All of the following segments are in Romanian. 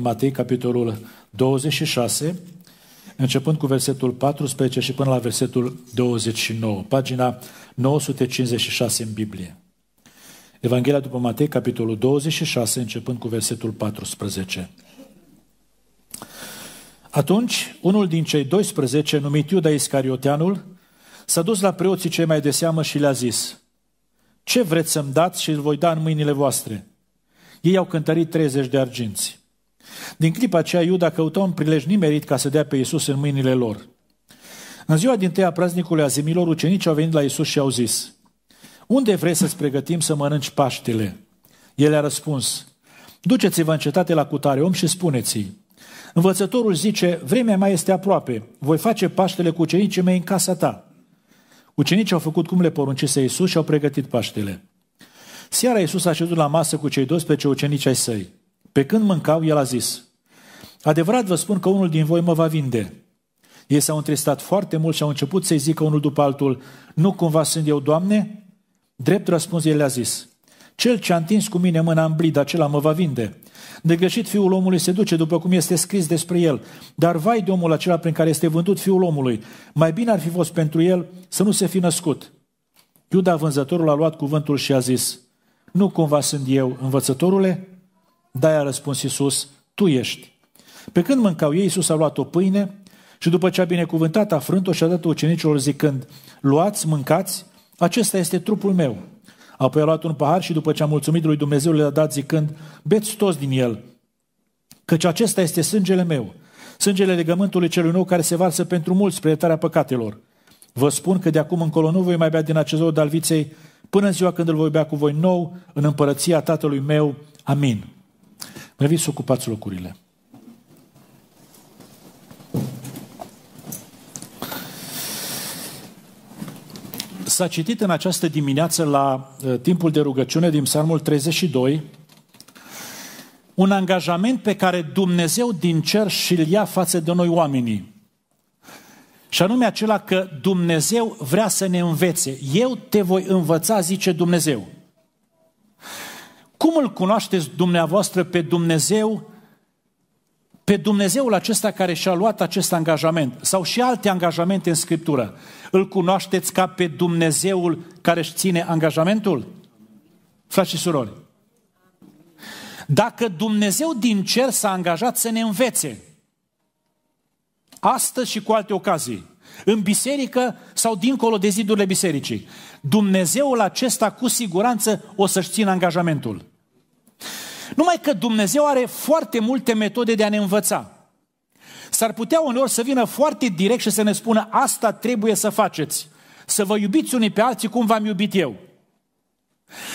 Matei, capitolul 26, începând cu versetul 14 și până la versetul 29, pagina 956 în Biblie. Evanghelia după Matei, capitolul 26, începând cu versetul 14. Atunci, unul din cei 12, numit Iuda Iscarioteanul, s-a dus la preoții cei mai de seamă și le-a zis, Ce vreți să-mi dați și îl voi da în mâinile voastre? Ei au cântărit 30 de arginți. Din clipa aceea, Iuda căuta un prilej nimerit ca să dea pe Iisus în mâinile lor. În ziua din tăia praznicului azimilor, ucenicii au venit la Iisus și au zis, Unde vrei să-ți pregătim să mănânci Paștele? El a răspuns, Duceți-vă în cetate la cutare om și spuneți-i, Învățătorul zice, vremea mai este aproape, voi face Paștele cu ucenicii mei în casa ta. Ucenicii au făcut cum le poruncise Iisus și au pregătit Paștele. Seara Iisus a șezut la masă cu cei 12 ucenici ai săi. Pe când mâncau, el a zis, Adevărat vă spun că unul din voi mă va vinde. Ei s-au întristat foarte mult și au început să-i zică unul după altul, Nu cumva sunt eu, Doamne? Drept răspuns el le-a zis, Cel ce a întins cu mine mâna în blid, acela mă va vinde. De greșit fiul omului se duce după cum este scris despre el, dar vai de omul acela prin care este vândut fiul omului, mai bine ar fi fost pentru el să nu se fi născut. Iuda vânzătorul a luat cuvântul și a zis, Nu cumva sunt eu, învățătorule? Da, a răspuns Iisus, tu ești. Pe când mâncau ei, Iisus a luat o pâine și după ce a binecuvântat, a frânt-o și a dat-o ucenicilor zicând, luați, mâncați, acesta este trupul meu. Apoi a luat un pahar și după ce a mulțumit lui Dumnezeu le-a dat zicând, beți toți din el, căci acesta este sângele meu, sângele legământului celui nou care se varsă pentru mulți spre iertarea păcatelor. Vă spun că de acum încolo nu voi mai bea din acest rod al până în ziua când îl voi bea cu voi nou în împărăția Tatălui meu. Amin. Vă invit să ocupați locurile. S-a citit în această dimineață la uh, timpul de rugăciune din Psalmul 32 un angajament pe care Dumnezeu din cer și-l ia față de noi oamenii. Și anume acela că Dumnezeu vrea să ne învețe. Eu te voi învăța, zice Dumnezeu. Cum îl cunoașteți dumneavoastră pe Dumnezeu, pe Dumnezeul acesta care și-a luat acest angajament sau și alte angajamente în Scriptură? Îl cunoașteți ca pe Dumnezeul care își ține angajamentul? Frați și surori, dacă Dumnezeu din cer s-a angajat să ne învețe, astăzi și cu alte ocazii, în biserică sau dincolo de zidurile bisericii, Dumnezeul acesta cu siguranță o să-și țină angajamentul. Numai că Dumnezeu are foarte multe metode de a ne învăța. S-ar putea uneori să vină foarte direct și să ne spună asta trebuie să faceți. Să vă iubiți unii pe alții cum v-am iubit eu.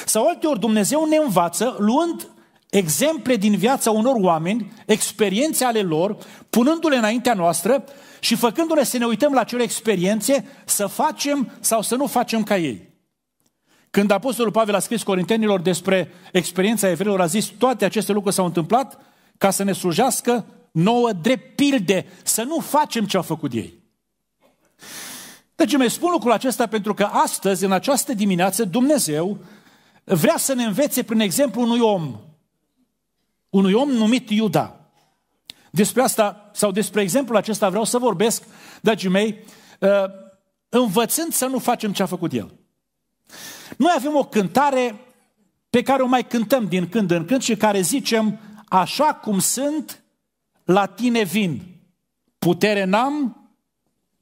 Sau alteori Dumnezeu ne învață luând exemple din viața unor oameni, experiențe ale lor, punându-le înaintea noastră și făcându-ne să ne uităm la acele experiențe, să facem sau să nu facem ca ei. Când Apostolul Pavel a scris Corintenilor despre experiența evreilor, a zis toate aceste lucruri s-au întâmplat ca să ne slujească nouă drept pilde, să nu facem ce au făcut ei. Deci mai spun lucrul acesta pentru că astăzi, în această dimineață, Dumnezeu vrea să ne învețe prin exemplu unui om, unui om numit Iuda. Despre asta, sau despre exemplul acesta vreau să vorbesc, dragii mei, uh, învățând să nu facem ce a făcut el. Noi avem o cântare pe care o mai cântăm din când în când și care zicem, așa cum sunt, la tine vin. Putere n-am,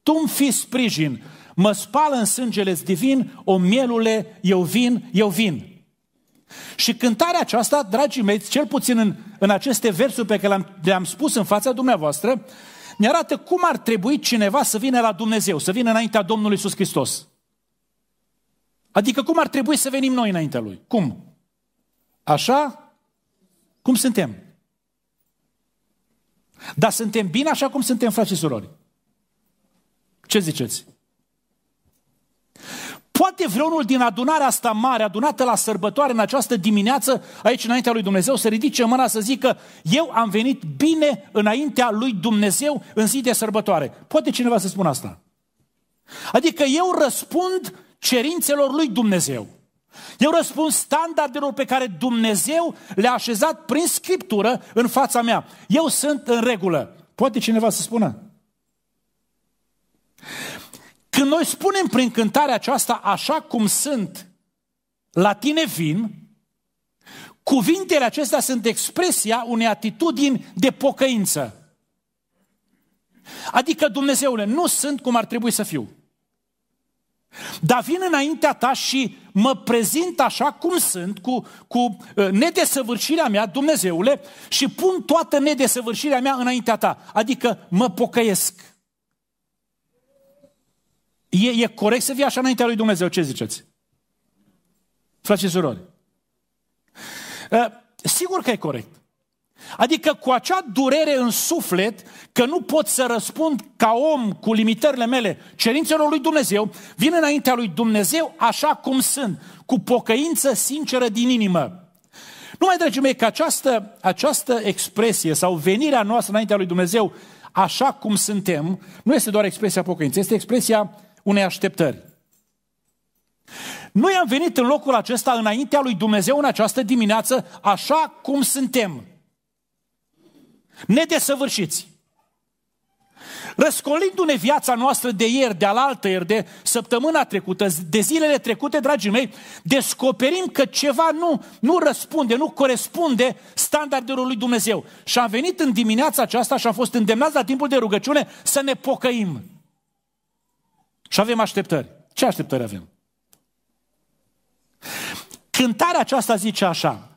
tu-mi fi sprijin. Mă spală în sângele divin, o mielule, eu vin, eu vin. Și cântarea aceasta, dragii mei, cel puțin în, în aceste versuri pe care le-am, le-am spus în fața dumneavoastră, ne arată cum ar trebui cineva să vină la Dumnezeu, să vină înaintea Domnului Iisus Hristos. Adică cum ar trebui să venim noi înaintea Lui? Cum? Așa? Cum suntem? Dar suntem bine așa cum suntem, frați și surori? Ce ziceți? Poate vreunul din adunarea asta mare, adunată la sărbătoare în această dimineață, aici înaintea lui Dumnezeu, să ridice mâna să zică eu am venit bine înaintea lui Dumnezeu în zi de sărbătoare. Poate cineva să spună asta. Adică eu răspund cerințelor lui Dumnezeu. Eu răspund standardelor pe care Dumnezeu le-a așezat prin Scriptură în fața mea. Eu sunt în regulă. Poate cineva să spună? Când noi spunem prin cântarea aceasta așa cum sunt, la tine vin, cuvintele acestea sunt expresia unei atitudini de pocăință. Adică, Dumnezeule, nu sunt cum ar trebui să fiu. Dar vin înaintea ta și mă prezint așa cum sunt, cu, cu ă, nedesăvârșirea mea, Dumnezeule, și pun toată nedesăvârșirea mea înaintea ta. Adică mă pocăiesc. E, e corect să fie așa înaintea lui Dumnezeu? Ce ziceți? Frați și surori. Ă, sigur că e corect. Adică cu acea durere în suflet că nu pot să răspund ca om cu limitările mele cerințelor lui Dumnezeu, vin înaintea lui Dumnezeu așa cum sunt, cu pocăință sinceră din inimă. Numai, dragii mei, că această, această expresie sau venirea noastră înaintea lui Dumnezeu așa cum suntem, nu este doar expresia pocăinței, este expresia unei așteptări. Noi am venit în locul acesta înaintea lui Dumnezeu în această dimineață așa cum suntem nedesăvârșiți. Răscolindu-ne viața noastră de ieri, de alaltă ieri, de săptămâna trecută, de zilele trecute, dragii mei, descoperim că ceva nu, nu răspunde, nu corespunde standardelor lui Dumnezeu. Și am venit în dimineața aceasta și am fost îndemnați la timpul de rugăciune să ne pocăim. Și avem așteptări. Ce așteptări avem? Cântarea aceasta zice așa,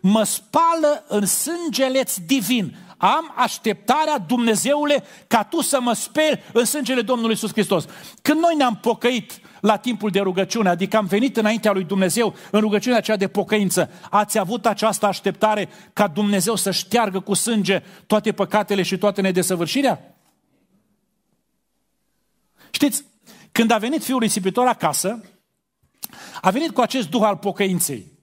mă spală în sângeleț divin. Am așteptarea, Dumnezeule, ca Tu să mă speli în sângele Domnului Iisus Hristos. Când noi ne-am pocăit la timpul de rugăciune, adică am venit înaintea lui Dumnezeu în rugăciunea aceea de pocăință, ați avut această așteptare ca Dumnezeu să șteargă cu sânge toate păcatele și toate nedesăvârșirea? Știți, când a venit fiul risipitor acasă, a venit cu acest duh al pocăinței.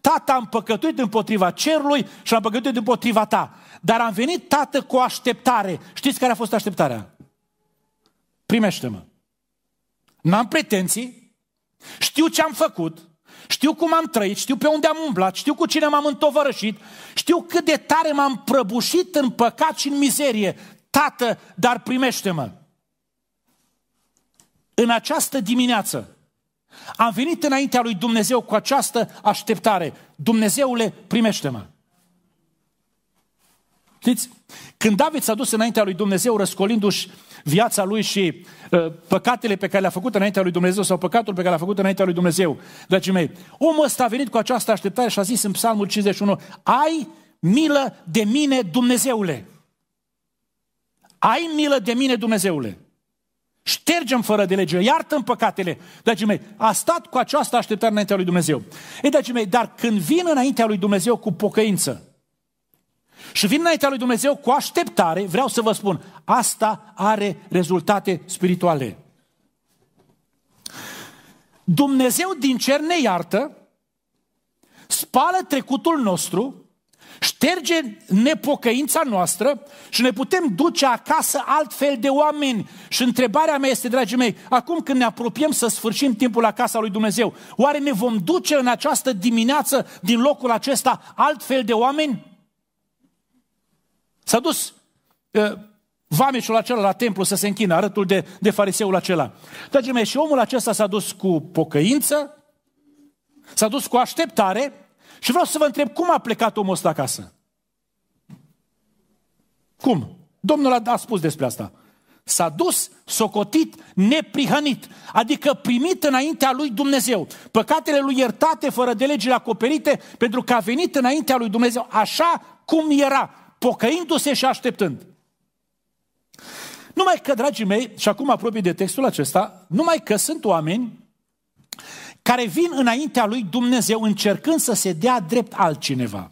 Tata, am păcătuit împotriva cerului și am păcătuit împotriva ta. Dar am venit, tată, cu o așteptare. Știți care a fost așteptarea? Primește-mă. N-am pretenții, știu ce am făcut, știu cum am trăit, știu pe unde am umblat, știu cu cine m-am întovărășit, știu cât de tare m-am prăbușit în păcat și în mizerie. Tată, dar primește-mă. În această dimineață am venit înaintea lui Dumnezeu cu această așteptare. Dumnezeule, primește-mă. Știți? Când David s-a dus înaintea lui Dumnezeu răscolindu-și viața lui și uh, păcatele pe care le-a făcut înaintea lui Dumnezeu sau păcatul pe care l-a făcut înaintea lui Dumnezeu, dragii mei, omul ăsta a venit cu această așteptare și a zis în Psalmul 51, ai milă de mine, Dumnezeule! Ai milă de mine, Dumnezeule! Ștergem fără de lege, iartă-mi păcatele. Dragii mei, a stat cu această așteptare înaintea lui Dumnezeu. Ei, dragii mei, dar când vin înaintea lui Dumnezeu cu pocăință, și vin înaintea lui Dumnezeu cu așteptare, vreau să vă spun, asta are rezultate spirituale. Dumnezeu din cer ne iartă, spală trecutul nostru, șterge nepocăința noastră și ne putem duce acasă altfel de oameni. Și întrebarea mea este, dragii mei, acum când ne apropiem să sfârșim timpul la casa lui Dumnezeu, oare ne vom duce în această dimineață din locul acesta altfel de oameni? S-a dus uh, vameșul acela la templu să se închină, arătul de, de fariseul acela. Dragii mei, și omul acesta s-a dus cu pocăință, s-a dus cu așteptare și vreau să vă întreb cum a plecat omul ăsta acasă? Cum? Domnul a, a spus despre asta. S-a dus socotit neprihănit, adică primit înaintea lui Dumnezeu. Păcatele lui iertate, fără de legile acoperite, pentru că a venit înaintea lui Dumnezeu așa cum era pocăindu-se și așteptând. Numai că, dragii mei, și acum apropii de textul acesta, numai că sunt oameni care vin înaintea lui Dumnezeu încercând să se dea drept altcineva.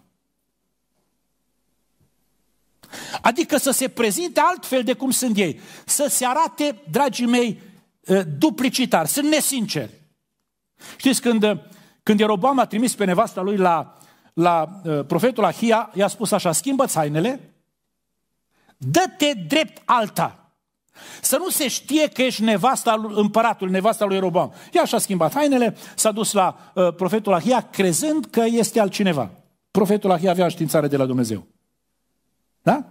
Adică să se prezinte altfel de cum sunt ei, să se arate, dragii mei, eh, duplicitar, sunt nesinceri. Știți, când, eh, când Ieroboam a trimis pe nevasta lui la la uh, profetul Ahia, i-a spus așa, schimbă hainele, dă-te drept alta. Să nu se știe că ești nevasta lui împăratul, nevasta lui Roboam. Ea așa a schimbat hainele, s-a dus la uh, profetul Ahia crezând că este altcineva. Profetul Ahia avea științare de la Dumnezeu. Da?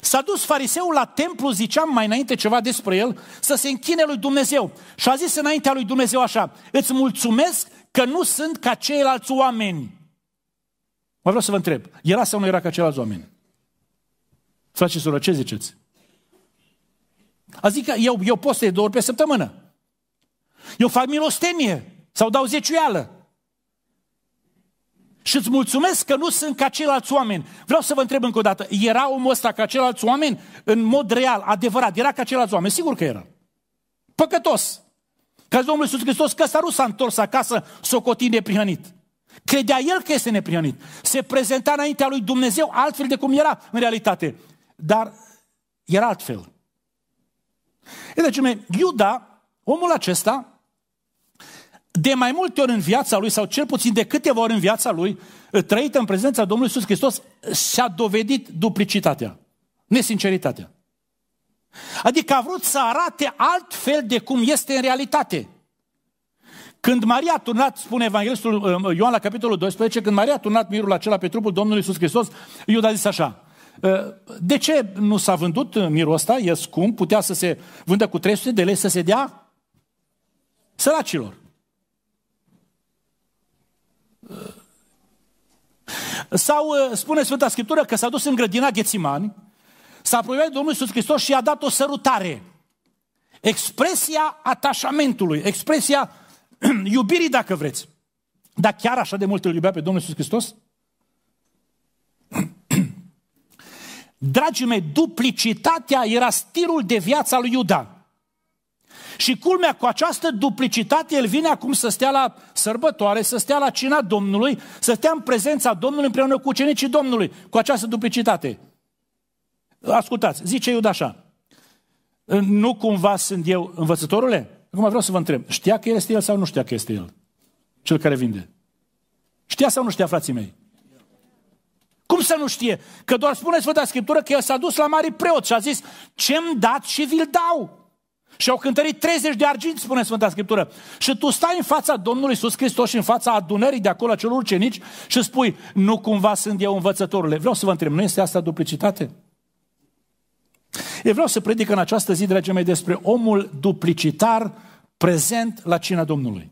S-a dus fariseul la templu, ziceam mai înainte ceva despre el, să se închine lui Dumnezeu. Și a zis înaintea lui Dumnezeu așa, îți mulțumesc că nu sunt ca ceilalți oameni. Mă vreau să vă întreb, era sau nu era ca ceilalți oameni? Frate și ce ziceți? Adică eu, eu post de două ori pe săptămână. Eu fac milostenie sau dau zeciuială. Și îți mulțumesc că nu sunt ca ceilalți oameni. Vreau să vă întreb încă o dată, era omul ăsta ca ceilalți oameni? În mod real, adevărat, era ca ceilalți oameni? Sigur că era. Păcătos. Că Domnul Iisus Hristos că rus, s-a întors acasă socotind neprihănit. Credea el că este neprihănit. Se prezenta înaintea lui Dumnezeu altfel de cum era în realitate. Dar era altfel. E deci, Iuda, omul acesta, de mai multe ori în viața lui, sau cel puțin de câteva ori în viața lui, trăită în prezența Domnului Iisus Hristos, și-a dovedit duplicitatea, nesinceritatea. Adică a vrut să arate altfel de cum este în realitate. Când Maria a turnat, spune Evanghelistul um, Ioan la capitolul 12, când Maria a turnat mirul acela pe trupul Domnului Iisus Hristos, Iuda a zis așa, uh, de ce nu s-a vândut mirul ăsta? E scump, putea să se vândă cu 300 de lei să se dea săracilor. Uh, sau uh, spune Sfânta Scriptură că s-a dus în grădina Ghețimani s-a apropiat de Domnul Iisus Hristos și i-a dat o sărutare. Expresia atașamentului, expresia iubirii, dacă vreți. Dar chiar așa de mult îl iubea pe Domnul Iisus Hristos? Dragii mei, duplicitatea era stilul de viață al lui Iuda. Și culmea cu această duplicitate, el vine acum să stea la sărbătoare, să stea la cina Domnului, să stea în prezența Domnului împreună cu ucenicii Domnului, cu această duplicitate. Ascultați, zice Iuda așa, nu cumva sunt eu învățătorule? Acum vreau să vă întreb, știa că este el sau nu știa că este el? Cel care vinde. Știa sau nu știa, frații mei? Cum să nu știe? Că doar spune Sfânta Scriptură că el s-a dus la mari preot și a zis, ce-mi dat și vi-l dau. Și au cântărit 30 de arginți, spune Sfânta Scriptură. Și tu stai în fața Domnului Iisus Hristos și în fața adunării de acolo celor ucenici și spui, nu cumva sunt eu învățătorule. Vreau să vă întreb, nu este asta duplicitate? Eu vreau să predic în această zi, dragii mei, despre omul duplicitar prezent la cina Domnului.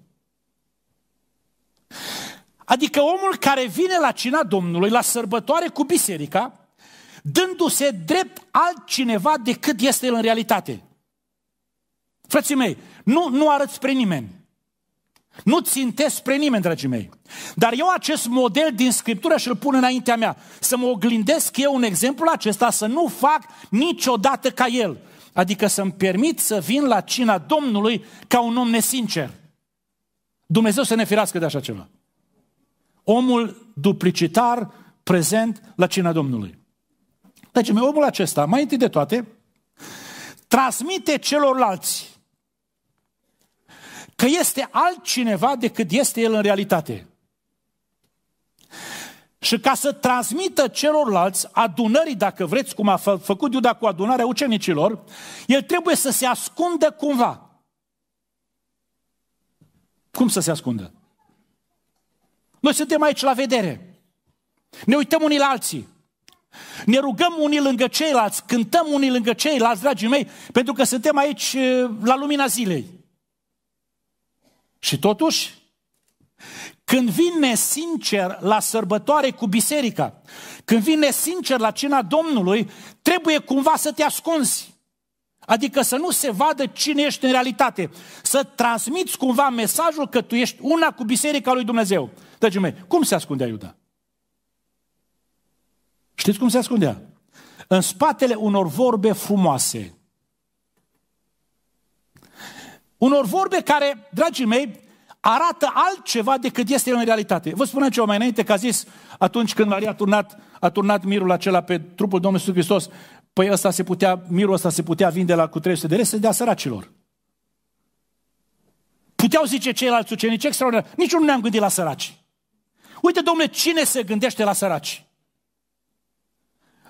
Adică omul care vine la cina Domnului, la sărbătoare cu biserica, dându-se drept altcineva decât este el în realitate. Frății mei, nu, nu arăți spre nimeni. Nu țintesc spre nimeni, dragii mei. Dar eu acest model din Scriptură și-l pun înaintea mea. Să mă oglindesc eu un exemplu acesta, să nu fac niciodată ca el. Adică să-mi permit să vin la cina Domnului ca un om nesincer. Dumnezeu să ne firească de așa ceva. Omul duplicitar prezent la cina Domnului. Deci, omul acesta, mai întâi de toate, transmite celorlalți că este altcineva decât este el în realitate. Și ca să transmită celorlalți adunării, dacă vreți, cum a fă, făcut Iuda cu adunarea ucenicilor, el trebuie să se ascundă cumva. Cum să se ascundă? Noi suntem aici la vedere. Ne uităm unii la alții. Ne rugăm unii lângă ceilalți, cântăm unii lângă ceilalți, dragii mei, pentru că suntem aici eh, la lumina zilei. Și totuși, când vin nesincer la sărbătoare cu biserica, când vin nesincer la cina Domnului, trebuie cumva să te ascunzi. Adică să nu se vadă cine ești în realitate. Să transmiți cumva mesajul că tu ești una cu biserica lui Dumnezeu. Dragii mei, cum se ascundea Iuda? Știți cum se ascundea? În spatele unor vorbe frumoase, unor vorbe care, dragii mei, arată altceva decât este în realitate. Vă spuneam ceva mai înainte că a zis atunci când Maria a turnat, a turnat mirul acela pe trupul Domnului Iisus Hristos, păi ăsta se putea, mirul ăsta se putea vinde la cu 300 de lei să dea săracilor. Puteau zice ceilalți ucenici extraordinar, nici nu ne-am gândit la săraci. Uite, domnule, cine se gândește la săraci?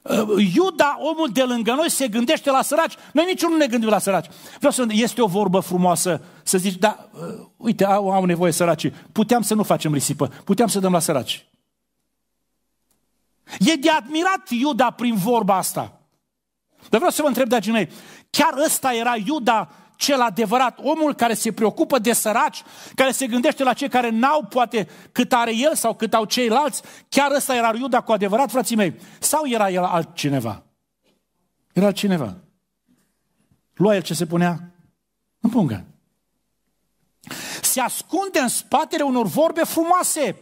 Ă, Iuda, omul de lângă noi, se gândește la săraci. Noi niciunul nu ne gândim la săraci. Vreau să este o vorbă frumoasă să zici, da, ă, uite, au, au nevoie săraci. Puteam să nu facem risipă, puteam să dăm la săraci. E de admirat Iuda prin vorba asta. Dar vreau să vă întreb, dragii mei, chiar ăsta era Iuda cel adevărat, omul care se preocupă de săraci, care se gândește la cei care n-au poate cât are el sau cât au ceilalți, chiar ăsta era Iuda cu adevărat, frații mei, sau era el altcineva? Era altcineva. Lua el ce se punea în pungă. Se ascunde în spatele unor vorbe frumoase,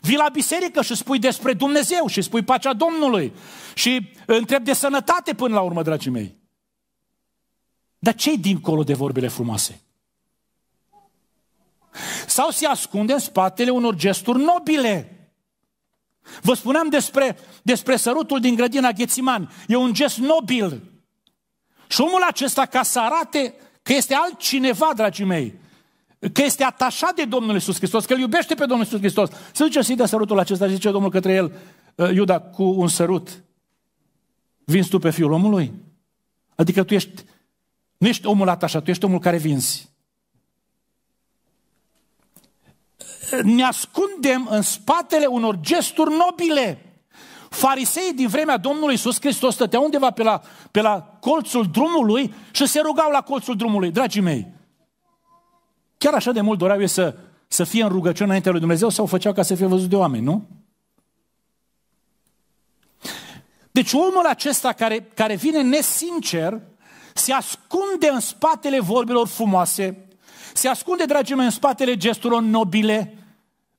Vii la biserică și spui despre Dumnezeu și spui pacea Domnului și întreb de sănătate până la urmă, dragii mei. Dar ce dincolo de vorbele frumoase? Sau se ascunde în spatele unor gesturi nobile. Vă spuneam despre, despre sărutul din grădina Ghețiman. E un gest nobil. Și omul acesta, ca să arate că este altcineva, dragii mei, că este atașat de Domnul Isus Hristos, că îl iubește pe Domnul Isus Hristos, se duce să-i de sărutul acesta, zice Domnul către el, ă, Iuda, cu un sărut. Vinzi tu pe fiul omului? Adică tu ești nu ești omul atașat, tu ești omul care vinzi. Ne ascundem în spatele unor gesturi nobile. Fariseii din vremea Domnului Iisus Hristos stăteau undeva pe la, pe la colțul drumului și se rugau la colțul drumului, dragii mei. Chiar așa de mult doreau ei să, să fie în rugăciune înaintea lui Dumnezeu sau făceau ca să fie văzut de oameni, nu? Deci omul acesta care, care vine nesincer, se ascunde în spatele vorbilor frumoase, se ascunde, dragii mei, în spatele gesturilor nobile,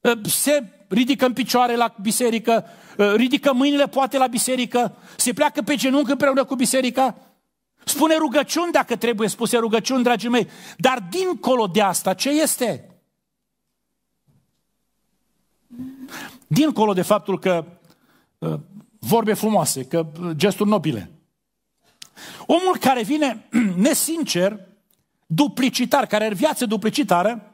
ă, se ridică în picioare la biserică, ă, ridică mâinile poate la biserică, se pleacă pe genunchi împreună cu biserica, spune rugăciuni dacă trebuie spuse rugăciuni, dragii mei, dar dincolo de asta, ce este? Dincolo de faptul că ă, vorbe frumoase, că gesturi nobile, Omul care vine nesincer, duplicitar, care are viață duplicitară,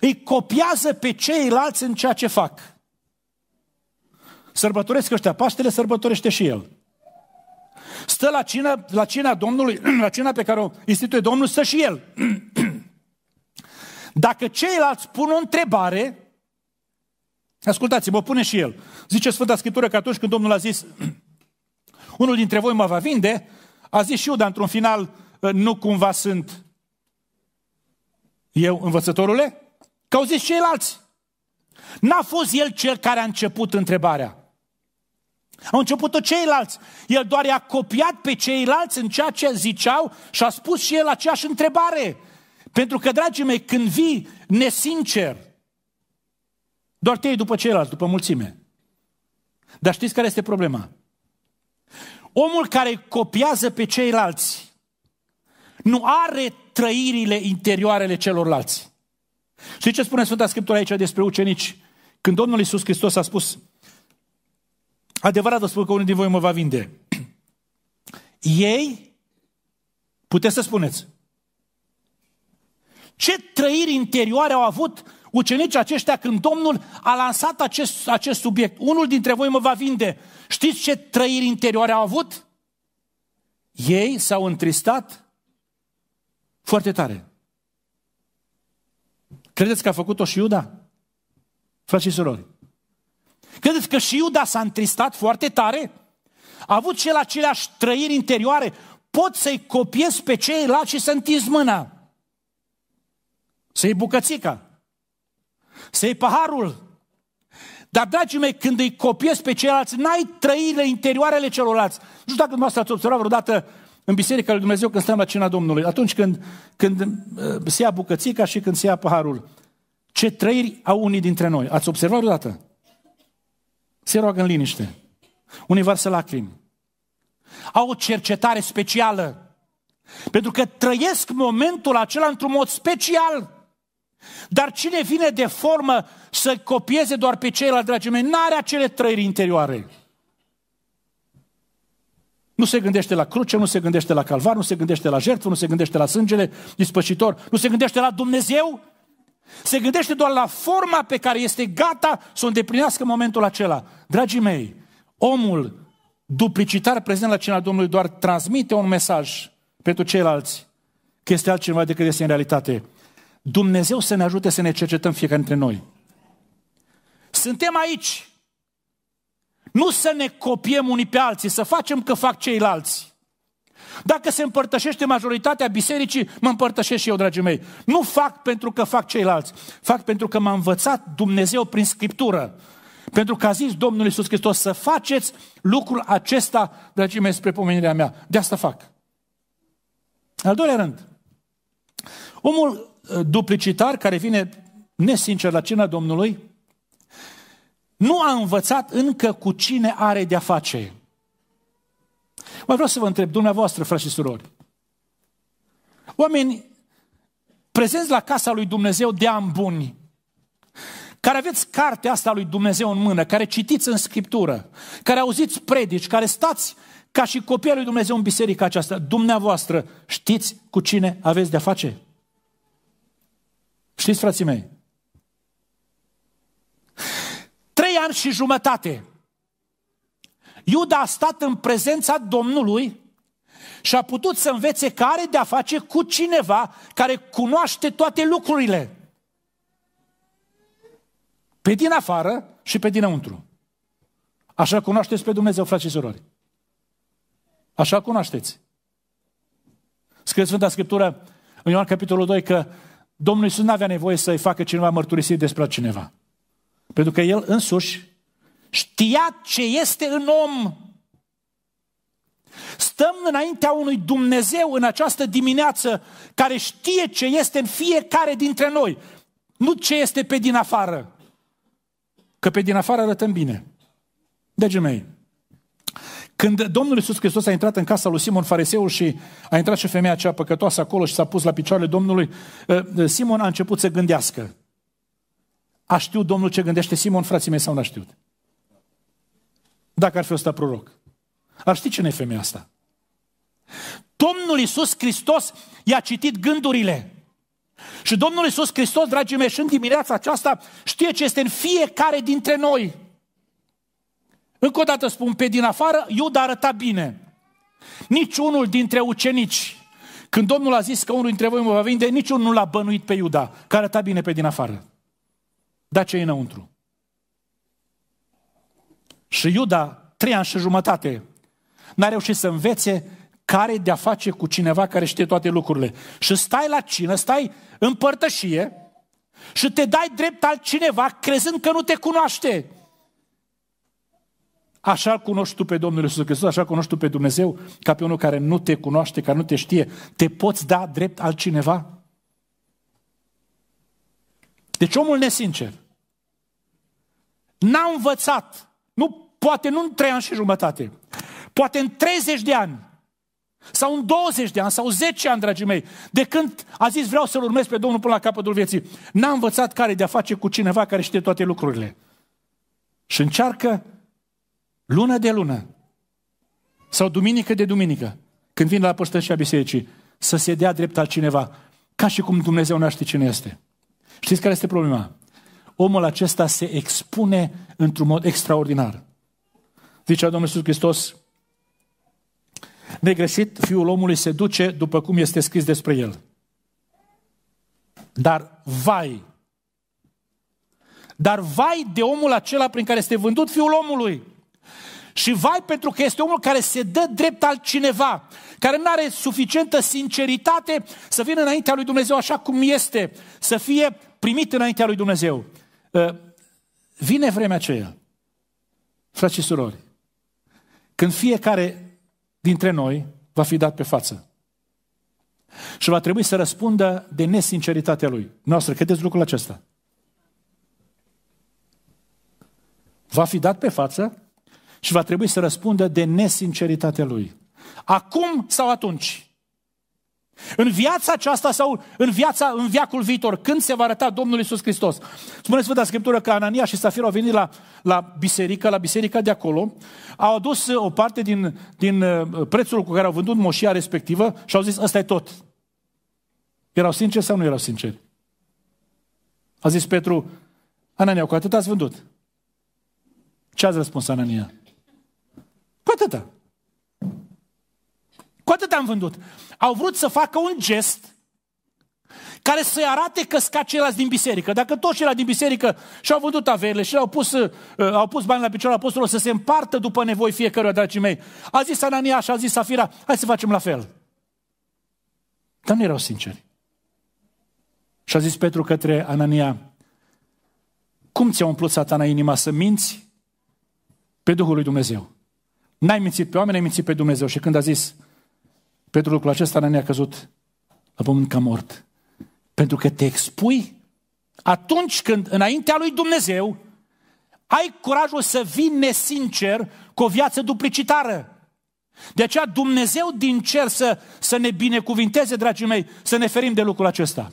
îi copiază pe ceilalți în ceea ce fac. Sărbătoresc ăștia Paștele, sărbătorește și el. Stă la cina, la cina Domnului, la cina pe care o instituie Domnul, stă și el. Dacă ceilalți pun o întrebare, ascultați-mă, pune și el. Zice Sfânta Scriptură că atunci când Domnul a zis, unul dintre voi mă va vinde, a zis dar într-un final, ă, nu cumva sunt eu învățătorule? Că au zis ceilalți. N-a fost el cel care a început întrebarea. Au început-o ceilalți. El doar i-a copiat pe ceilalți în ceea ce ziceau și a spus și el aceeași întrebare. Pentru că, dragii mei, când vii nesincer, doar te iei după ceilalți, după mulțime. Dar știți care este problema? Omul care copiază pe ceilalți nu are trăirile interioarele celorlalți. Și ce spune Sfânta Scriptură aici despre ucenici? Când Domnul Iisus Hristos a spus, adevărat vă spun că unul din voi mă va vinde. Ei, puteți să spuneți, ce trăiri interioare au avut Ucenicii aceștia, când Domnul a lansat acest, acest subiect, unul dintre voi mă va vinde. Știți ce trăiri interioare au avut? Ei s-au întristat foarte tare. Credeți că a făcut-o și Iuda? Frați și surori, credeți că și Iuda s-a întristat foarte tare? A avut el aceleași trăiri interioare? Pot să-i copiez pe ceilalți și să întinzi mâna. Să-i bucățica să iei paharul. Dar, dragii mei, când îi copiezi pe ceilalți, n-ai trăirile interioarele celorlalți. Nu știu dacă dumneavoastră ați observat vreodată în Biserica lui Dumnezeu când stăm la cina Domnului, atunci când, când uh, se ia bucățica și când se ia paharul, ce trăiri au unii dintre noi. Ați observat vreodată? Se roagă în liniște. Unii varsă lacrimi. Au o cercetare specială. Pentru că trăiesc momentul acela într-un mod special. Dar cine vine de formă să copieze doar pe ceilalți, dragii mei, n-are acele trăiri interioare. Nu se gândește la cruce, nu se gândește la calvar, nu se gândește la jertfă, nu se gândește la sângele dispășitor, nu se gândește la Dumnezeu, se gândește doar la forma pe care este gata să o îndeplinească în momentul acela. Dragii mei, omul duplicitar prezent la cina Domnului doar transmite un mesaj pentru ceilalți că este altceva decât este în realitate. Dumnezeu să ne ajute să ne cercetăm fiecare dintre noi. Suntem aici. Nu să ne copiem unii pe alții, să facem că fac ceilalți. Dacă se împărtășește majoritatea bisericii, mă împărtășesc și eu, dragii mei. Nu fac pentru că fac ceilalți. Fac pentru că m-a învățat Dumnezeu prin Scriptură. Pentru că a zis Domnul Iisus Hristos să faceți lucrul acesta, dragii mei, spre pomenirea mea. De asta fac. Al doilea rând, omul Uh, duplicitar care vine nesincer la cina Domnului, nu a învățat încă cu cine are de-a face. Mai vreau să vă întreb, dumneavoastră, frați și surori, oameni prezenți la casa lui Dumnezeu de ambuni, buni, care aveți cartea asta lui Dumnezeu în mână, care citiți în Scriptură, care auziți predici, care stați ca și copiii lui Dumnezeu în biserica aceasta, dumneavoastră știți cu cine aveți de-a face? Știți, frații mei? Trei ani și jumătate. Iuda a stat în prezența Domnului și a putut să învețe care are de-a face cu cineva care cunoaște toate lucrurile. Pe din afară și pe dinăuntru. Așa cunoașteți pe Dumnezeu, frați și surori. Așa cunoașteți. Scrie Sfânta Scriptură în Ioan capitolul 2 că Domnul Iisus nu avea nevoie să-i facă cineva mărturisire despre cineva. Pentru că el însuși știa ce este în om. Stăm înaintea unui Dumnezeu în această dimineață care știe ce este în fiecare dintre noi, nu ce este pe din afară. Că pe din afară arătăm bine. Deci mei, când Domnul Iisus Hristos a intrat în casa lui Simon Fariseul și a intrat și femeia cea păcătoasă acolo și s-a pus la picioarele Domnului, ă, Simon a început să gândească. A știut Domnul ce gândește Simon, frații mei, sau n-a știut? Dacă ar fi ăsta proroc. Ar ști cine e femeia asta. Domnul Iisus Hristos i-a citit gândurile. Și Domnul Iisus Hristos, dragii mei, și în dimineața aceasta știe ce este în fiecare dintre noi. Încă o dată spun, pe din afară, Iuda arăta bine. Nici unul dintre ucenici, când Domnul a zis că unul dintre voi mă va vinde, niciunul nu l-a bănuit pe Iuda, că arăta bine pe din afară. Dar ce e înăuntru? Și Iuda, trei ani și jumătate, n-a reușit să învețe care de-a face cu cineva care știe toate lucrurile. Și stai la cină, stai în părtășie și te dai drept cineva crezând că nu te cunoaște. Așa cunoști tu pe Domnul Iisus Hristos, așa cunoști tu pe Dumnezeu, ca pe unul care nu te cunoaște, care nu te știe. Te poți da drept altcineva? Deci omul nesincer n-a învățat, nu, poate nu în trei ani și jumătate, poate în 30 de ani, sau în 20 de ani, sau 10 ani, dragii mei, de când a zis vreau să-L urmez pe Domnul până la capătul vieții, n-a învățat care de a face cu cineva care știe toate lucrurile. Și încearcă Lună de lună. Sau duminică de duminică. Când vin la a bisericii. Să se dea drept altcineva. Ca și cum Dumnezeu nu știe cine este. Știți care este problema? Omul acesta se expune într-un mod extraordinar. Zicea Domnul Iisus Hristos, negreșit, fiul omului se duce după cum este scris despre el. Dar vai! Dar vai de omul acela prin care este vândut fiul omului! Și vai pentru că este omul care se dă drept al cineva, care nu are suficientă sinceritate să vină înaintea lui Dumnezeu așa cum este, să fie primit înaintea lui Dumnezeu. Ă, vine vremea aceea, frați și surori, când fiecare dintre noi va fi dat pe față. Și va trebui să răspundă de nesinceritatea lui. Noastră, credeți lucrul acesta? Va fi dat pe față și va trebui să răspundă de nesinceritatea lui. Acum sau atunci? În viața aceasta sau în viața, în viacul viitor, când se va arăta Domnul Isus Hristos? Spuneți Sfânta Scriptură că Anania și Safir au venit la, la biserică, la biserica de acolo, au adus uh, o parte din, din uh, prețul cu care au vândut moșia respectivă și au zis, ăsta e tot. Erau sinceri sau nu erau sinceri? A zis Petru, Anania, cu atât ați vândut. Ce ați răspuns, Anania? Cu atâta. Cu atât am vândut. Au vrut să facă un gest care să-i arate că scad ceilalți din biserică. Dacă toți ceilalți din biserică și-au vândut averile și au pus, uh, au pus bani la piciorul apostolului să se împartă după nevoi fiecăruia, dragii mei. A zis Anania și a zis Safira, hai să facem la fel. Dar nu erau sinceri. Și a zis Petru către Anania, cum ți-a umplut satana inima să minți pe Duhul lui Dumnezeu? N-ai mințit pe oameni, ai mințit pe Dumnezeu. Și când a zis, pentru lucrul acesta ne-a căzut la pământ ca mort. Pentru că te expui atunci când, înaintea lui Dumnezeu, ai curajul să vii nesincer cu o viață duplicitară. De aceea Dumnezeu din cer să, să ne binecuvinteze, dragii mei, să ne ferim de lucrul acesta.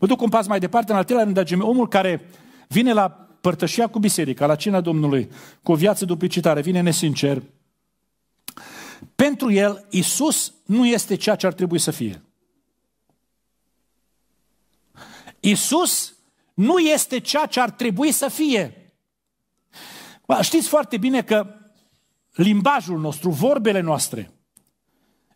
Mă duc un pas mai departe, în al treilea rând, dragii mei, omul care vine la părtășia cu biserica, la cina Domnului, cu o viață duplicitară, vine nesincer, pentru el, Isus nu este ceea ce ar trebui să fie. Isus nu este ceea ce ar trebui să fie. Știți foarte bine că limbajul nostru, vorbele noastre,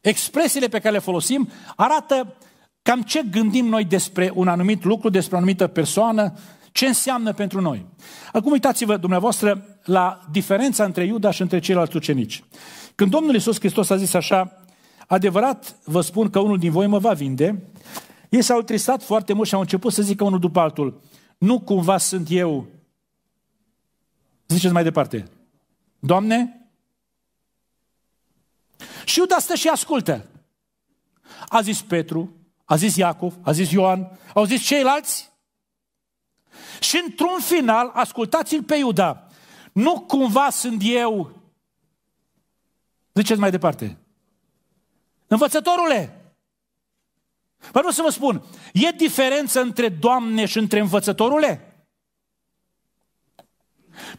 expresiile pe care le folosim arată cam ce gândim noi despre un anumit lucru, despre o anumită persoană, ce înseamnă pentru noi. Acum uitați-vă dumneavoastră la diferența între Iuda și între ceilalți ucenici. Când Domnul Iisus Hristos a zis așa, adevărat vă spun că unul din voi mă va vinde, ei s-au tristat foarte mult și au început să zică unul după altul, nu cumva sunt eu. Ziceți mai departe. Doamne? Și Iuda stă și ascultă. A zis Petru, a zis Iacov, a zis Ioan, au zis ceilalți. Și într-un final, ascultați-l pe Iuda. Nu cumva sunt eu Ziceți mai departe. Învățătorule! Vreau să vă spun, e diferență între Doamne și între învățătorule?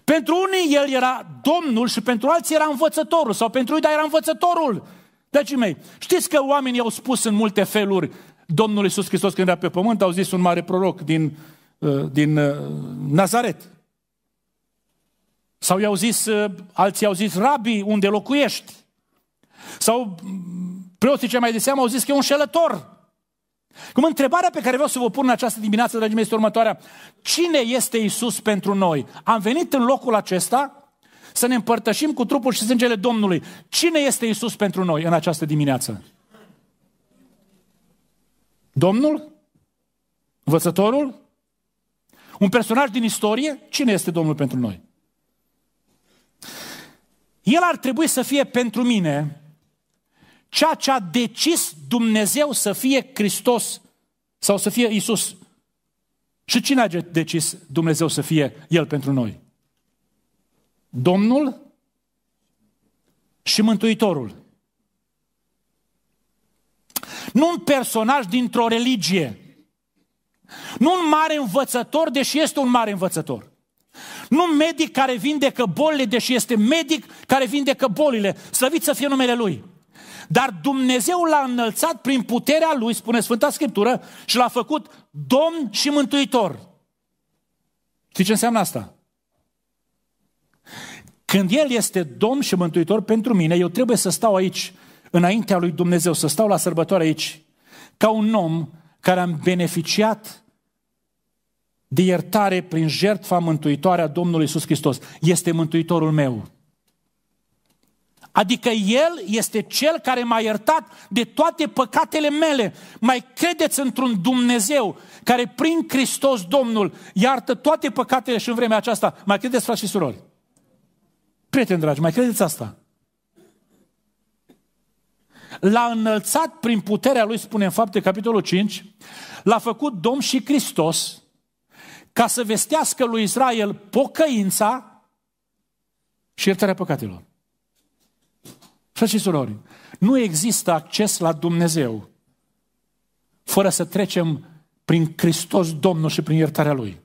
Pentru unii el era Domnul și pentru alții era învățătorul, sau pentru ei da era învățătorul. Deci mei, știți că oamenii au spus în multe feluri Domnul Iisus Hristos când era pe pământ, au zis un mare proroc din, uh, din uh, Nazaret. Sau i-au zis, uh, alții au zis, rabi, unde locuiești? Sau preoții cei mai de seamă au zis că e un șelător. Cum întrebarea pe care vreau să vă pun în această dimineață, dragii mei, este următoarea. Cine este Isus pentru noi? Am venit în locul acesta să ne împărtășim cu trupul și sângele Domnului. Cine este Isus pentru noi în această dimineață? Domnul? Învățătorul? Un personaj din istorie? Cine este Domnul pentru noi? El ar trebui să fie pentru mine ceea ce a decis Dumnezeu să fie Hristos sau să fie Isus. Și cine a decis Dumnezeu să fie El pentru noi? Domnul și Mântuitorul. Nu un personaj dintr-o religie. Nu un mare învățător, deși este un mare învățător. Nu un medic care vindecă bolile, deși este medic care vindecă bolile. Slăvit să fie numele Lui. Dar Dumnezeu l-a înălțat prin puterea lui, spune Sfânta Scriptură, și l-a făcut Domn și Mântuitor. Știi ce înseamnă asta? Când El este Domn și Mântuitor pentru mine, eu trebuie să stau aici, înaintea lui Dumnezeu, să stau la sărbătoare aici, ca un om care am beneficiat de iertare prin jertfa mântuitoare a Domnului Iisus Hristos. Este Mântuitorul meu. Adică El este Cel care m-a iertat de toate păcatele mele. Mai credeți într-un Dumnezeu care prin Hristos Domnul iartă toate păcatele și în vremea aceasta. Mai credeți, frați și surori? Prieteni dragi, mai credeți asta? L-a înălțat prin puterea lui, spune în fapte, capitolul 5, l-a făcut Domn și Hristos ca să vestească lui Israel pocăința și iertarea păcatelor. Frăți și surori, nu există acces la Dumnezeu fără să trecem prin Hristos Domnul și prin iertarea Lui.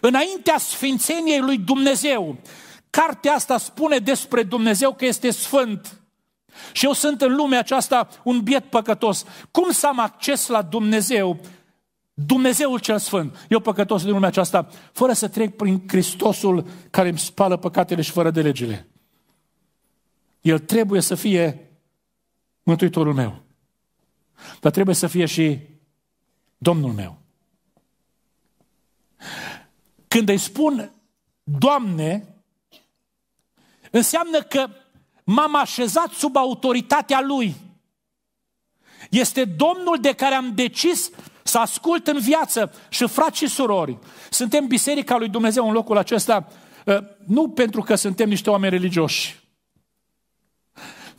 Înaintea sfințeniei lui Dumnezeu, cartea asta spune despre Dumnezeu că este sfânt. Și eu sunt în lumea aceasta un biet păcătos. Cum să am acces la Dumnezeu, Dumnezeul cel Sfânt, eu păcătos din lumea aceasta, fără să trec prin Hristosul care îmi spală păcatele și fără de legile? El trebuie să fie mântuitorul meu. Dar trebuie să fie și Domnul meu. Când îi spun Doamne, înseamnă că m-am așezat sub autoritatea Lui. Este Domnul de care am decis să ascult în viață și frați și surori. Suntem biserica lui Dumnezeu în locul acesta, ă, nu pentru că suntem niște oameni religioși,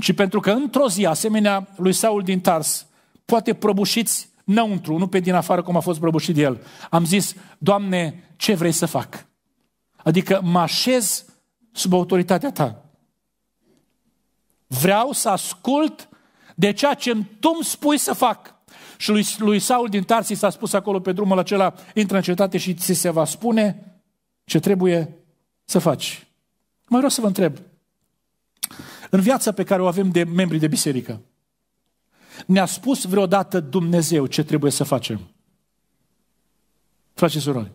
și pentru că într-o zi, asemenea lui Saul din Tars, poate prăbușiți înăuntru, nu pe din afară cum a fost prăbușit de el. Am zis, Doamne, ce vrei să fac? Adică mă așez sub autoritatea ta. Vreau să ascult de ceea ce tu îmi spui să fac. Și lui, lui Saul din Tarsi s-a spus acolo pe drumul acela, intră în cetate și ți se va spune ce trebuie să faci. Mai vreau să vă întreb, în viața pe care o avem de membri de biserică. Ne-a spus vreodată Dumnezeu ce trebuie să facem. Frate și surori.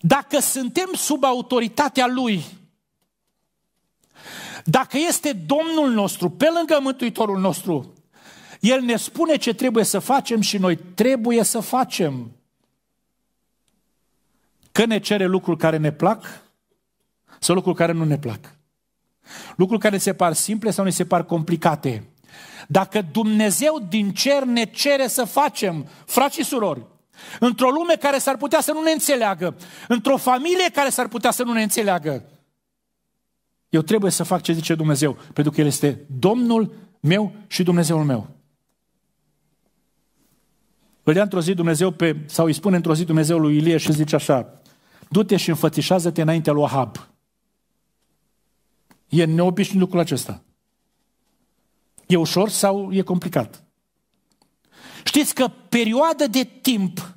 Dacă suntem sub autoritatea Lui, dacă este Domnul nostru, pe lângă Mântuitorul nostru, El ne spune ce trebuie să facem și noi trebuie să facem. Că ne cere lucruri care ne plac, sau lucruri care nu ne plac. Lucruri care se par simple sau ne se par complicate. Dacă Dumnezeu din cer ne cere să facem, frați și surori, într-o lume care s-ar putea să nu ne înțeleagă, într-o familie care s-ar putea să nu ne înțeleagă, eu trebuie să fac ce zice Dumnezeu, pentru că El este Domnul meu și Dumnezeul meu. Îl ia într-o zi Dumnezeu pe, sau îi spune într-o zi Dumnezeu lui Ilie și zice așa, du-te și înfățișează-te înaintea lui Ahab. E neobișnuit lucrul acesta. E ușor sau e complicat? Știți că perioada de timp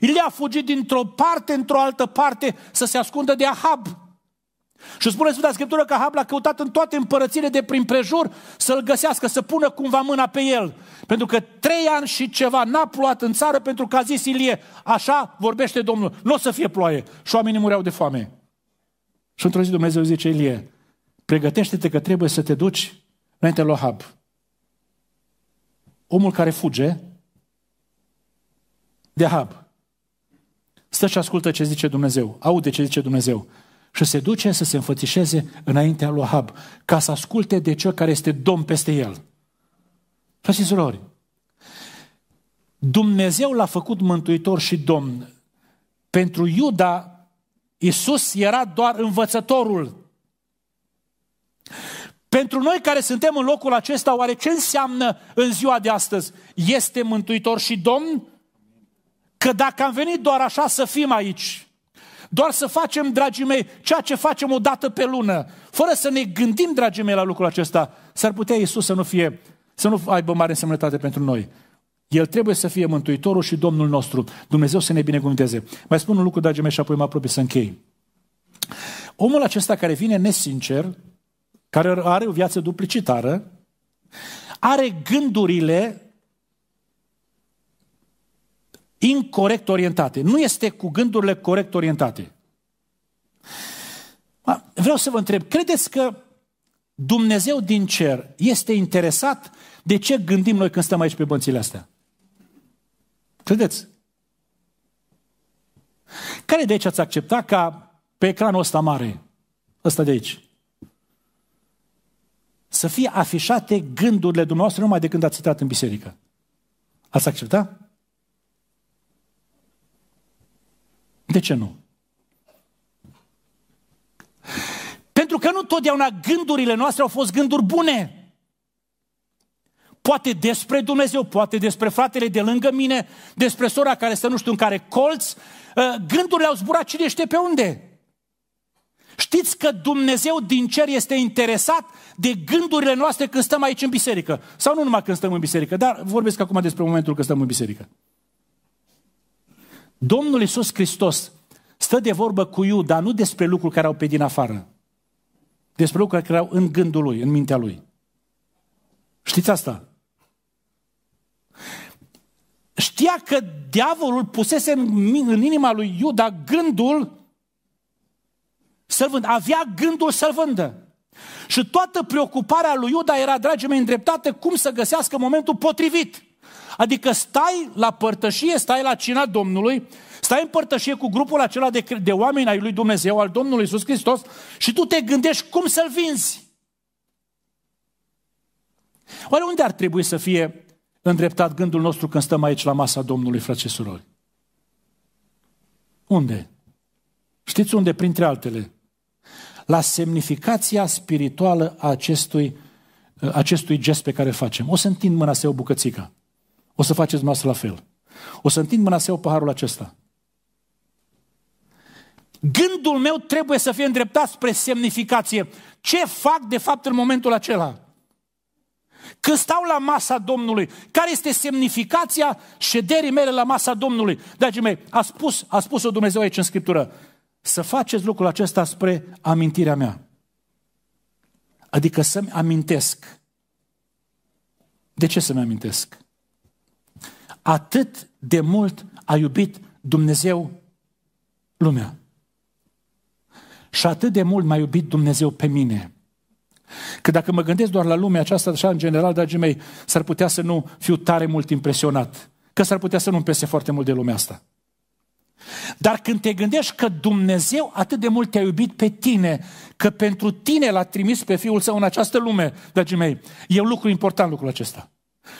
Ilie a fugit dintr-o parte într-o altă parte să se ascundă de Ahab. Și spune Sfânta Scriptură că Ahab l-a căutat în toate împărățile de prin prejur să-l găsească, să pună cumva mâna pe el. Pentru că trei ani și ceva n-a plouat în țară pentru că a zis Ilie, așa vorbește Domnul, nu o să fie ploaie. Și oamenii mureau de foame. Și într-o zi Dumnezeu zice Ilie, pregătește-te că trebuie să te duci înainte la Ahab. Omul care fuge de Ahab. Stă și ascultă ce zice Dumnezeu, aude ce zice Dumnezeu și se duce să se înfățișeze înaintea lui Ahab, ca să asculte de cel care este domn peste el. Frații zilor, Dumnezeu l-a făcut mântuitor și domn. Pentru Iuda, Isus era doar învățătorul, pentru noi care suntem în locul acesta, oare ce înseamnă în ziua de astăzi? Este Mântuitor și Domn? Că dacă am venit doar așa să fim aici, doar să facem, dragii mei, ceea ce facem o dată pe lună, fără să ne gândim, dragii mei, la lucrul acesta, s-ar putea Iisus să nu fie, să nu aibă mare însemnătate pentru noi. El trebuie să fie Mântuitorul și Domnul nostru. Dumnezeu să ne binecuvânteze. Mai spun un lucru, dragii mei, și apoi mă apropii să închei. Omul acesta care vine nesincer, care are o viață duplicitară, are gândurile incorrect orientate. Nu este cu gândurile corect orientate. Vreau să vă întreb, credeți că Dumnezeu din cer este interesat de ce gândim noi când stăm aici pe bănțile astea? Credeți? Care de aici ați accepta ca pe ecranul ăsta mare, ăsta de aici, să fie afișate gândurile dumneavoastră numai de când ați intrat în biserică. Ați accepta? De ce nu? Pentru că nu totdeauna gândurile noastre au fost gânduri bune. Poate despre Dumnezeu, poate despre fratele de lângă mine, despre sora care stă nu știu în care colț. Ă, gândurile au zburat cine știe pe unde. Știți că Dumnezeu din cer este interesat de gândurile noastre când stăm aici în biserică. Sau nu numai când stăm în biserică, dar vorbesc acum despre momentul când stăm în biserică. Domnul Iisus Hristos stă de vorbă cu Iu, dar nu despre lucruri care au pe din afară. Despre lucruri care au în gândul lui, în mintea lui. Știți asta? Știa că diavolul pusese în, în inima lui Iuda gândul să-l vândă. Avea gândul să-l vândă. Și toată preocuparea lui Iuda era, dragii mei, îndreptată cum să găsească momentul potrivit. Adică stai la părtășie, stai la cina Domnului, stai în părtășie cu grupul acela de, de oameni ai lui Dumnezeu, al Domnului Iisus Hristos și tu te gândești cum să-L vinzi. Oare unde ar trebui să fie îndreptat gândul nostru când stăm aici la masa Domnului, frate surori? Unde? Știți unde, printre altele? la semnificația spirituală a acestui, acestui gest pe care îl facem. O să întind mâna să iau bucățica. O să faceți noastră la fel. O să întind mâna să iau paharul acesta. Gândul meu trebuie să fie îndreptat spre semnificație. Ce fac de fapt în momentul acela? Când stau la masa Domnului, care este semnificația șederii mele la masa Domnului? Dragii mei, a spus, a spus-o Dumnezeu aici în Scriptură să faceți lucrul acesta spre amintirea mea. Adică să-mi amintesc. De ce să-mi amintesc? Atât de mult a iubit Dumnezeu lumea. Și atât de mult m-a iubit Dumnezeu pe mine. Că dacă mă gândesc doar la lumea aceasta, așa în general, dragii mei, s-ar putea să nu fiu tare mult impresionat. Că s-ar putea să nu-mi pese foarte mult de lumea asta. Dar când te gândești că Dumnezeu atât de mult te-a iubit pe tine, că pentru tine l-a trimis pe Fiul Său în această lume, dragii mei, e un lucru important lucrul acesta.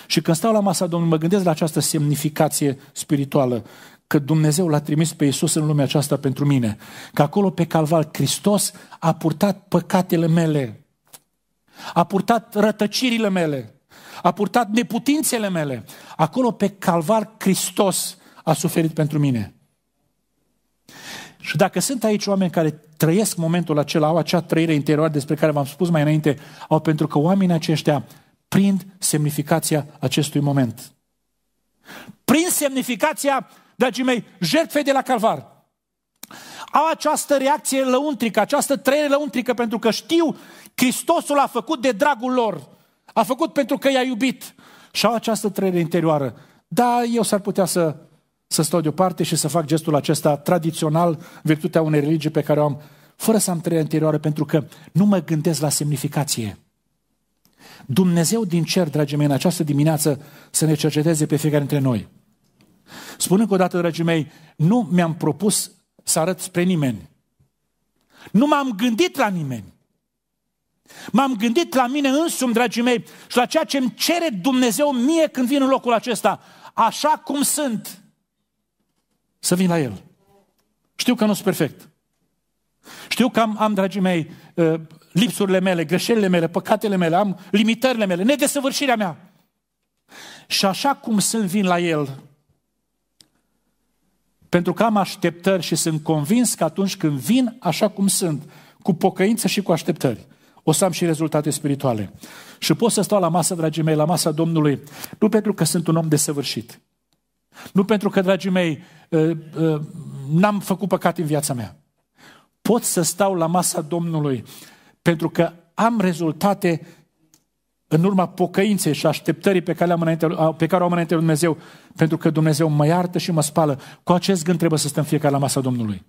Și când stau la masa Domnului, mă gândesc la această semnificație spirituală, că Dumnezeu l-a trimis pe Iisus în lumea aceasta pentru mine, că acolo pe Calval Hristos a purtat păcatele mele, a purtat rătăcirile mele, a purtat neputințele mele. Acolo pe Calvar Hristos a suferit pentru mine. Și dacă sunt aici oameni care trăiesc momentul acela, au acea trăire interioară despre care v-am spus mai înainte, au pentru că oamenii aceștia prind semnificația acestui moment. Prind semnificația, dragii mei, jertfei de la calvar. Au această reacție lăuntrică, această trăire lăuntrică, pentru că știu Hristosul a făcut de dragul lor. A făcut pentru că i-a iubit. Și au această trăire interioară. Da, eu s-ar putea să să stau deoparte și să fac gestul acesta tradițional, virtutea unei religii pe care o am, fără să am trăire anterioară, pentru că nu mă gândesc la semnificație. Dumnezeu din cer, dragii mei, în această dimineață să ne cerceteze pe fiecare dintre noi. Spun încă o dată, dragii mei, nu mi-am propus să arăt spre nimeni. Nu m-am gândit la nimeni. M-am gândit la mine însumi, dragii mei, și la ceea ce îmi cere Dumnezeu mie când vin în locul acesta. Așa cum sunt să vin la El. Știu că nu sunt perfect. Știu că am, am dragii mei, uh, lipsurile mele, greșelile mele, păcatele mele, am limitările mele, nedesăvârșirea mea. Și așa cum sunt, vin la El. Pentru că am așteptări și sunt convins că atunci când vin așa cum sunt, cu pocăință și cu așteptări, o să am și rezultate spirituale. Și pot să stau la masă, dragii mei, la masa Domnului, nu pentru că sunt un om desăvârșit, nu pentru că, dragii mei, ă, ă, n-am făcut păcat în viața mea. Pot să stau la masa Domnului pentru că am rezultate în urma pocăinței și așteptării pe care, am înainte, pe care o am înainte Dumnezeu, pentru că Dumnezeu mă iartă și mă spală. Cu acest gând trebuie să stăm fiecare la masa Domnului.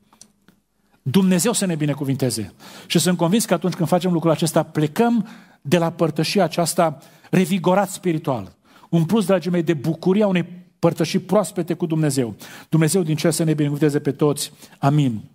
Dumnezeu să ne binecuvinteze. Și sunt convins că atunci când facem lucrul acesta, plecăm de la părtășia aceasta revigorat spiritual. Un plus, dragii mei, de bucuria unei părtăși proaspete cu Dumnezeu. Dumnezeu din cer să ne binecuvânteze pe toți. Amin.